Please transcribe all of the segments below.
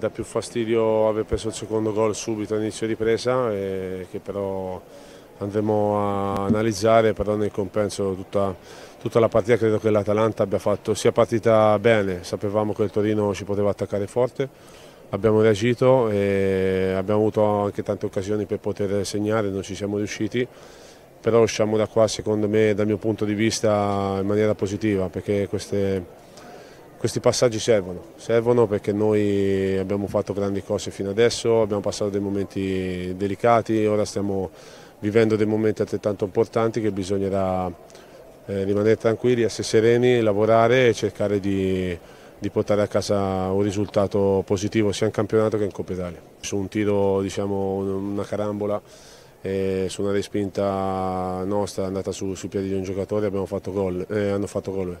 Da più fastidio aver perso il secondo gol subito all'inizio di ripresa, eh, che però andremo a analizzare, però nel compenso tutta, tutta la partita credo che l'Atalanta abbia fatto, sia partita bene, sapevamo che il Torino ci poteva attaccare forte, abbiamo reagito e abbiamo avuto anche tante occasioni per poter segnare, non ci siamo riusciti, però usciamo da qua secondo me dal mio punto di vista in maniera positiva perché queste questi passaggi servono, servono perché noi abbiamo fatto grandi cose fino adesso, abbiamo passato dei momenti delicati, ora stiamo vivendo dei momenti altrettanto importanti che bisognerà eh, rimanere tranquilli, essere sereni, lavorare e cercare di, di, portare a casa un risultato positivo sia in campionato che in Coppa Italia. Su un tiro, diciamo, una carambola eh, su una respinta nostra andata su, sui piedi di un giocatore abbiamo fatto gol, eh, hanno fatto gol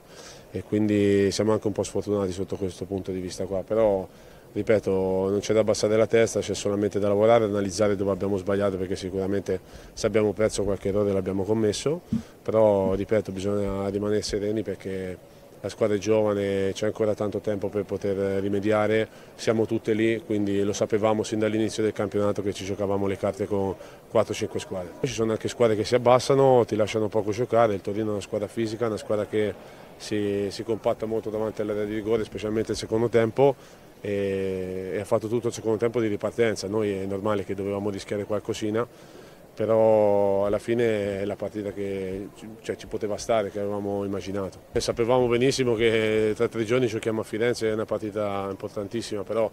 e quindi siamo anche un po' sfortunati sotto questo punto di vista qua, però ripeto non c'è da abbassare la testa, c'è solamente da lavorare, analizzare dove abbiamo sbagliato perché sicuramente se abbiamo perso qualche errore l'abbiamo commesso, però ripeto bisogna rimanere sereni perché la squadra è giovane, c'è ancora tanto tempo per poter rimediare, siamo tutte lì, quindi lo sapevamo sin dall'inizio del campionato che ci giocavamo le carte con 4-5 squadre. Ci sono anche squadre che si abbassano, ti lasciano poco giocare, il Torino è una squadra fisica, una squadra che si, si compatta molto davanti all'area di rigore, specialmente il secondo tempo, e, e ha fatto tutto il secondo tempo di ripartenza, noi è normale che dovevamo rischiare qualcosina, però alla fine è la partita che cioè, ci poteva stare, che avevamo immaginato. E sapevamo benissimo che tra tre giorni giochiamo a Firenze, è una partita importantissima, però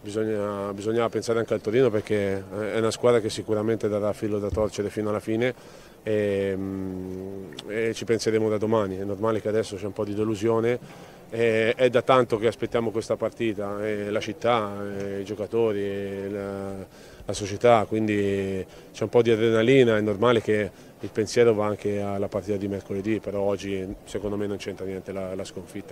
bisogna, bisognava pensare anche al Torino perché è una squadra che sicuramente darà filo da torcere fino alla fine e, mm, e ci penseremo da domani. È normale che adesso c'è un po' di delusione eh, è da tanto che aspettiamo questa partita, eh, la città, eh, i giocatori, la, la, società, quindi c'è un po' di adrenalina, è normale che il pensiero va anche alla partita di mercoledì, però oggi secondo me non c'entra niente la, la sconfitta.